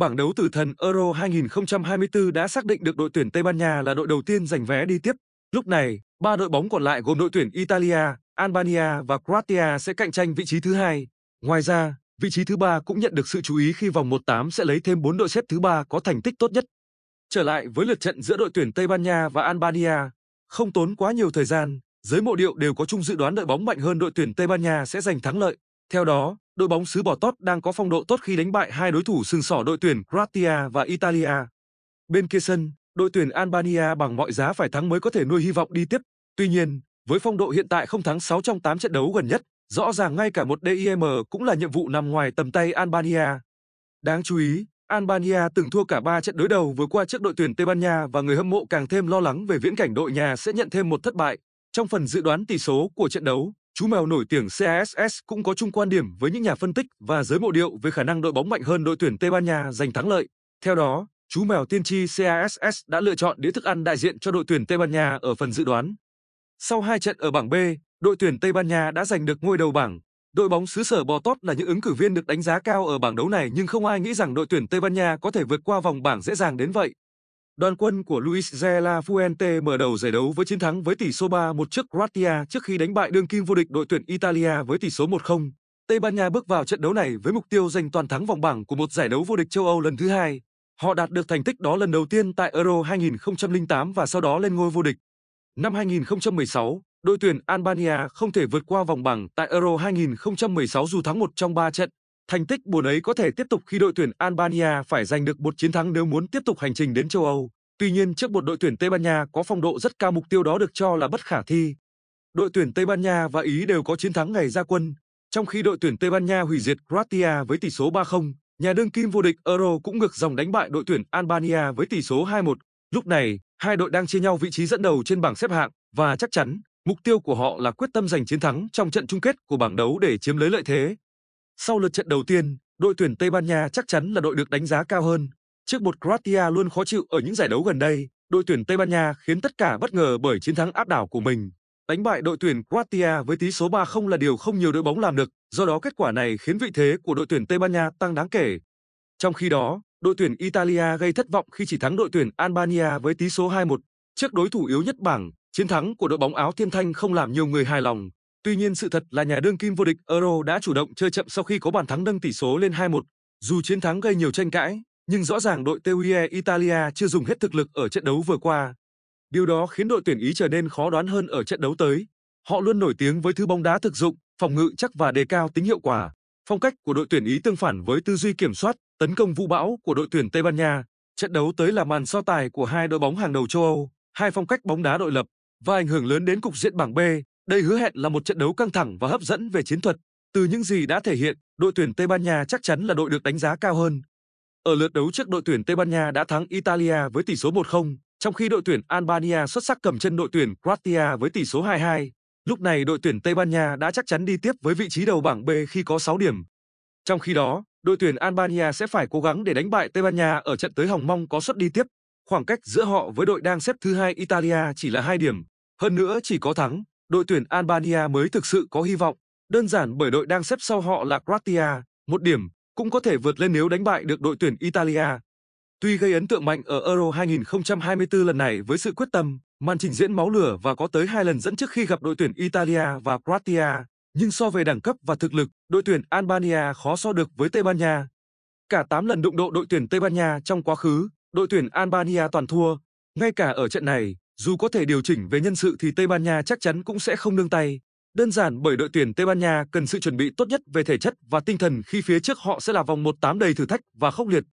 Bảng đấu tử thần Euro 2024 đã xác định được đội tuyển Tây Ban Nha là đội đầu tiên giành vé đi tiếp. Lúc này, ba đội bóng còn lại gồm đội tuyển Italia, Albania và Croatia sẽ cạnh tranh vị trí thứ hai. Ngoài ra, vị trí thứ ba cũng nhận được sự chú ý khi vòng 1/8 sẽ lấy thêm 4 đội xếp thứ ba có thành tích tốt nhất. Trở lại với lượt trận giữa đội tuyển Tây Ban Nha và Albania, không tốn quá nhiều thời gian, giới mộ điệu đều có chung dự đoán đội bóng mạnh hơn đội tuyển Tây Ban Nha sẽ giành thắng lợi. Theo đó, đội bóng xứ Bò Tót đang có phong độ tốt khi đánh bại hai đối thủ sừng sỏ đội tuyển Croatia và Italia. Bên kia sân, đội tuyển Albania bằng mọi giá phải thắng mới có thể nuôi hy vọng đi tiếp. Tuy nhiên, với phong độ hiện tại không thắng 6 trong 8 trận đấu gần nhất, rõ ràng ngay cả một DIM cũng là nhiệm vụ nằm ngoài tầm tay Albania. Đáng chú ý, Albania từng thua cả 3 trận đối đầu vừa qua trước đội tuyển Tây Ban Nha và người hâm mộ càng thêm lo lắng về viễn cảnh đội nhà sẽ nhận thêm một thất bại. Trong phần dự đoán tỷ số của trận đấu, chú mèo nổi tiếng CSS cũng có chung quan điểm với những nhà phân tích và giới mộ điệu về khả năng đội bóng mạnh hơn đội tuyển Tây Ban Nha giành thắng lợi. Theo đó, chú mèo tiên tri CSS đã lựa chọn đĩa thức ăn đại diện cho đội tuyển Tây Ban Nha ở phần dự đoán. Sau hai trận ở bảng B, đội tuyển Tây Ban Nha đã giành được ngôi đầu bảng. Đội bóng xứ sở bò tót là những ứng cử viên được đánh giá cao ở bảng đấu này nhưng không ai nghĩ rằng đội tuyển Tây Ban Nha có thể vượt qua vòng bảng dễ dàng đến vậy. Đoàn quân của Luis de la Fuente mở đầu giải đấu với chiến thắng với tỷ số 3-1 trước Croatia trước khi đánh bại đương kim vô địch đội tuyển Italia với tỷ số 1-0. Tây Ban Nha bước vào trận đấu này với mục tiêu giành toàn thắng vòng bảng của một giải đấu vô địch châu Âu lần thứ hai. Họ đạt được thành tích đó lần đầu tiên tại Euro 2008 và sau đó lên ngôi vô địch. Năm 2016, đội tuyển Albania không thể vượt qua vòng bảng tại Euro 2016 dù thắng một trong ba trận. Thành tích buồn ấy có thể tiếp tục khi đội tuyển Albania phải giành được một chiến thắng nếu muốn tiếp tục hành trình đến châu Âu. Tuy nhiên trước một đội tuyển Tây Ban Nha có phong độ rất cao mục tiêu đó được cho là bất khả thi. Đội tuyển Tây Ban Nha và Ý đều có chiến thắng ngày ra quân, trong khi đội tuyển Tây Ban Nha hủy diệt Croatia với tỷ số 3-0, nhà đương kim vô địch Euro cũng ngược dòng đánh bại đội tuyển Albania với tỷ số 2-1. Lúc này, hai đội đang chia nhau vị trí dẫn đầu trên bảng xếp hạng và chắc chắn mục tiêu của họ là quyết tâm giành chiến thắng trong trận chung kết của bảng đấu để chiếm lấy lợi thế. Sau lượt trận đầu tiên, đội tuyển Tây Ban Nha chắc chắn là đội được đánh giá cao hơn. Trước một Croatia luôn khó chịu ở những giải đấu gần đây, đội tuyển Tây Ban Nha khiến tất cả bất ngờ bởi chiến thắng áp đảo của mình. Đánh bại đội tuyển Croatia với tỷ số 3-0 là điều không nhiều đội bóng làm được, do đó kết quả này khiến vị thế của đội tuyển Tây Ban Nha tăng đáng kể. Trong khi đó, đội tuyển Italia gây thất vọng khi chỉ thắng đội tuyển Albania với tỷ số 2-1. Trước đối thủ yếu nhất bảng, chiến thắng của đội bóng áo thiên thanh không làm nhiều người hài lòng. Tuy nhiên sự thật là nhà đương kim vô địch Euro đã chủ động chơi chậm sau khi có bàn thắng nâng tỷ số lên 2-1. Dù chiến thắng gây nhiều tranh cãi, nhưng rõ ràng đội TUE Italia chưa dùng hết thực lực ở trận đấu vừa qua. Điều đó khiến đội tuyển Ý trở nên khó đoán hơn ở trận đấu tới. Họ luôn nổi tiếng với thứ bóng đá thực dụng, phòng ngự chắc và đề cao tính hiệu quả. Phong cách của đội tuyển Ý tương phản với tư duy kiểm soát, tấn công vũ bão của đội tuyển Tây Ban Nha. Trận đấu tới là màn so tài của hai đội bóng hàng đầu châu Âu, hai phong cách bóng đá đội lập và ảnh hưởng lớn đến cục diện bảng B. Đây hứa hẹn là một trận đấu căng thẳng và hấp dẫn về chiến thuật. Từ những gì đã thể hiện, đội tuyển Tây Ban Nha chắc chắn là đội được đánh giá cao hơn. Ở lượt đấu trước đội tuyển Tây Ban Nha đã thắng Italia với tỷ số 1-0, trong khi đội tuyển Albania xuất sắc cầm chân đội tuyển Croatia với tỷ số 2-2. Lúc này đội tuyển Tây Ban Nha đã chắc chắn đi tiếp với vị trí đầu bảng B khi có 6 điểm. Trong khi đó, đội tuyển Albania sẽ phải cố gắng để đánh bại Tây Ban Nha ở trận tới hòng mong có suất đi tiếp. Khoảng cách giữa họ với đội đang xếp thứ hai Italia chỉ là 2 điểm. Hơn nữa chỉ có thắng, đội tuyển Albania mới thực sự có hy vọng, đơn giản bởi đội đang xếp sau họ là Croatia, một điểm, cũng có thể vượt lên nếu đánh bại được đội tuyển Italia. Tuy gây ấn tượng mạnh ở Euro 2024 lần này với sự quyết tâm, màn trình diễn máu lửa và có tới hai lần dẫn trước khi gặp đội tuyển Italia và Croatia, nhưng so về đẳng cấp và thực lực, đội tuyển Albania khó so được với Tây Ban Nha. Cả 8 lần đụng độ đội tuyển Tây Ban Nha trong quá khứ, đội tuyển Albania toàn thua. Ngay cả ở trận này, dù có thể điều chỉnh về nhân sự thì Tây Ban Nha chắc chắn cũng sẽ không nương tay. Đơn giản bởi đội tuyển Tây Ban Nha cần sự chuẩn bị tốt nhất về thể chất và tinh thần khi phía trước họ sẽ là vòng 1/8 đầy thử thách và khốc liệt.